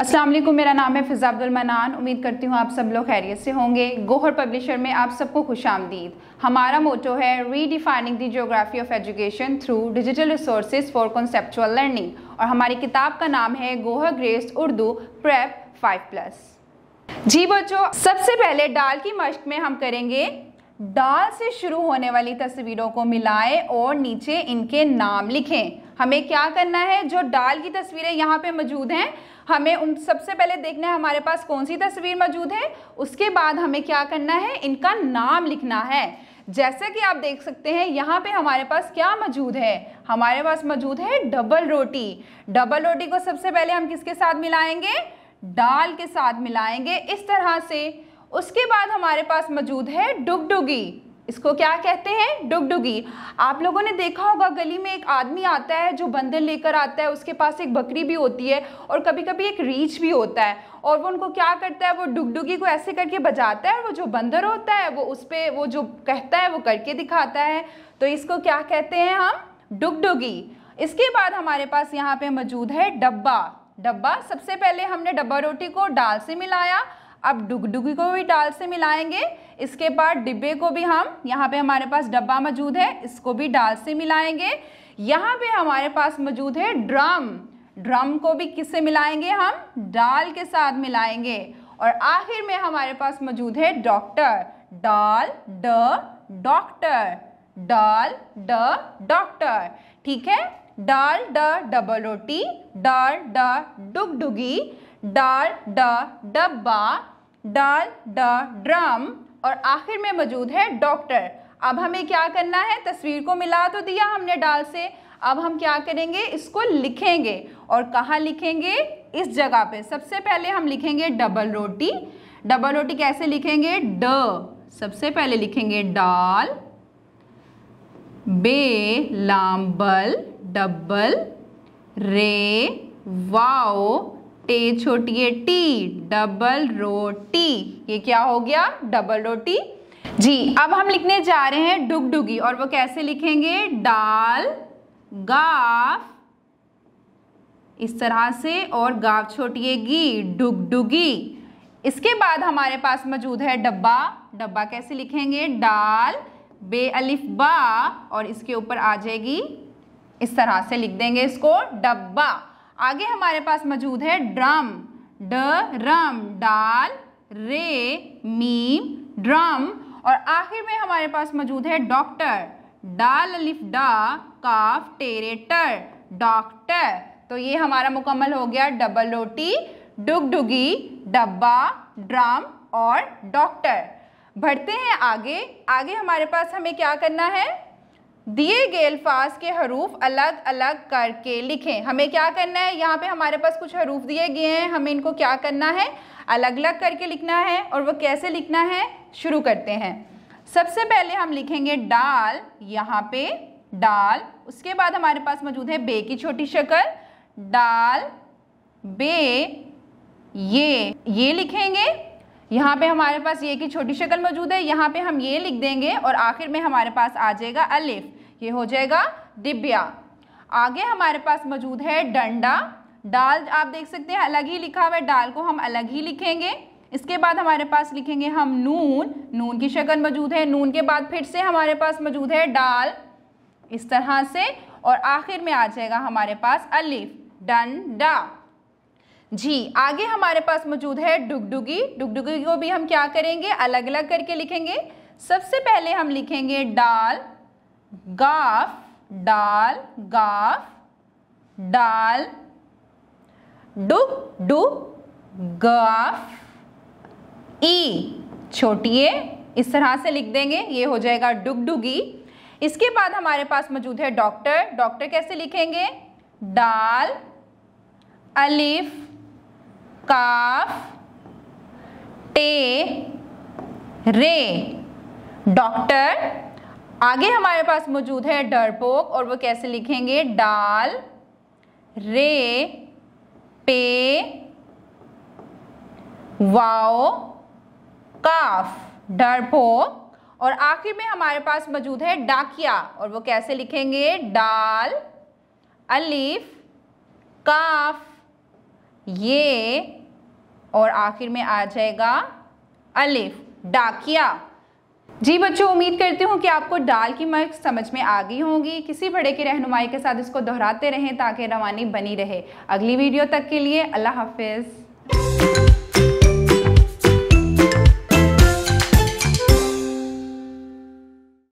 असलम मेरा नाम है फ़िज़ा अब्दुलमनान उम्मीद करती हूँ आप सब लोग खैरियत से होंगे गोहर पब्लिशर में आप सबको खुश आमदीद हमारा मोटो है redefining the geography of education through digital resource for conceptual learning और हमारी किताब का नाम है Gohar grace Urdu prep five plus जी बच्चों सबसे पहले डाल की मश्क में हम करेंगे डाल से शुरू होने वाली तस्वीरों को मिलाएं और नीचे इनके नाम लिखें हमें क्या करना है जो डाल की तस्वीरें यहाँ पे मौजूद हैं हमें उन सबसे पहले देखना है हमारे पास कौन सी तस्वीर मौजूद है उसके बाद हमें क्या करना है इनका नाम लिखना है जैसा कि आप देख सकते हैं यहाँ पे हमारे पास क्या मौजूद है हमारे पास मौजूद है डबल रोटी डबल रोटी को सबसे पहले हम किसके साथ मिलाएंगे डाल के साथ मिलाएंगे इस तरह से उसके बाद हमारे पास मौजूद है डुगडुगी इसको क्या कहते हैं डुगडुगी आप लोगों ने देखा होगा गली में एक आदमी आता है जो बंदर लेकर आता है उसके पास एक बकरी भी होती है और कभी कभी एक रीछ भी होता है और वो उनको क्या करता है वो डुगडुगी को ऐसे करके बजाता है वो जो बंदर होता है वो उस पर वो जो कहता है वो करके दिखाता है तो इसको क्या कहते हैं हम डुगडुगी इसके बाद हमारे पास यहाँ पे मौजूद है डब्बा डब्बा सबसे पहले हमने डब्बा रोटी को डाल से मिलाया अब डुगडुगी को भी डाल से मिलाएंगे इसके बाद डिब्बे को भी हम यहाँ पे हमारे पास डब्बा मौजूद है इसको भी डाल से मिलाएंगे यहाँ पे हमारे पास मौजूद है ड्रम ड्रम को भी किससे मिलाएंगे हम डाल के साथ मिलाएंगे और आखिर में हमारे पास मौजूद है डॉक्टर डाल ड डॉक्टर डाल ड डॉक्टर ठीक है डाल ड डबल रोटी डाल ड डुगडुगी डाल डब्बा डाल ड्रम और आखिर में मौजूद है डॉक्टर अब हमें क्या करना है तस्वीर को मिला तो दिया हमने डाल से अब हम क्या करेंगे इसको लिखेंगे और कहाँ लिखेंगे इस जगह पे सबसे पहले हम लिखेंगे डबल रोटी डबल रोटी कैसे लिखेंगे ड सबसे पहले लिखेंगे डाल बे लाम्बल डबल रे वाओ टे छोटी है टी डबल रोटी ये क्या हो गया डबल रोटी जी अब हम लिखने जा रहे हैं डुगी और वो कैसे लिखेंगे डाल गाफ इस तरह से और गाफ छोटी है गी डुगी इसके बाद हमारे पास मौजूद है डब्बा डब्बा कैसे लिखेंगे डाल बे अलिफ बा और इसके ऊपर आ जाएगी इस तरह से लिख देंगे इसको डब्बा आगे हमारे पास मौजूद है ड्रम ड रम डाल रे मीम ड्रम और आखिर में हमारे पास मौजूद है डॉक्टर डाल लिफ डा काफ टेरेटर डॉक्टर तो ये हमारा मुकम्मल हो गया डबल रोटी डुग डुगी डब्बा ड्रम और डॉक्टर बढ़ते हैं आगे आगे हमारे पास हमें क्या करना है दिए गए अल्फाज के हरूफ अलग अलग करके लिखें हमें क्या करना है यहाँ पे हमारे पास कुछ हरूफ दिए गए हैं हमें इनको क्या करना है अलग अलग करके लिखना है और वो कैसे लिखना है शुरू करते हैं सबसे पहले हम लिखेंगे डाल यहाँ पे डाल उसके बाद हमारे पास मौजूद है बे की छोटी शक्ल डाल बे ये ये लिखेंगे यहाँ पे हमारे पास ये की छोटी शक्ल मौजूद है यहाँ पे हम ये लिख देंगे और आखिर में हमारे पास आ जाएगा अलिफ ये हो जाएगा डिबिया आगे हमारे पास मौजूद है डंडा डाल आप देख सकते हैं अलग ही लिखा हुआ है डाल को हम अलग ही लिखेंगे इसके बाद हमारे पास लिखेंगे हम नून नून की शक्ल मौजूद है नून के बाद फिर से हमारे पास मौजूद है डाल इस तरह से और आखिर में आ जाएगा हमारे पास अलिफ डंडा जी आगे हमारे पास मौजूद है डुगडुगी डुगडुगी को भी हम क्या करेंगे अलग अलग करके लिखेंगे सबसे पहले हम लिखेंगे डाल गाफ डाल गाफ डाल डू डू गाफ ई छोटी ए इस तरह से लिख देंगे ये हो जाएगा डुगी इसके बाद हमारे पास मौजूद है डॉक्टर डॉक्टर कैसे लिखेंगे डाल अलिफ काफ टे रे डॉक्टर आगे हमारे पास मौजूद है डरपोक और वो कैसे लिखेंगे डाल रे पे वाओ काफ डरपोक और आखिर में हमारे पास मौजूद है डाकिया और वो कैसे लिखेंगे डाल अलीफ काफ ये और आखिर में आ जाएगा अलिफ डाकिया जी बच्चों उम्मीद करती हूँ कि आपको डाल की मर्क समझ में आ गई होंगी किसी बड़े की रहनुमाई के साथ इसको दोहराते रहें ताकि रवानी बनी रहे अगली वीडियो तक के लिए अल्लाह हाफिज़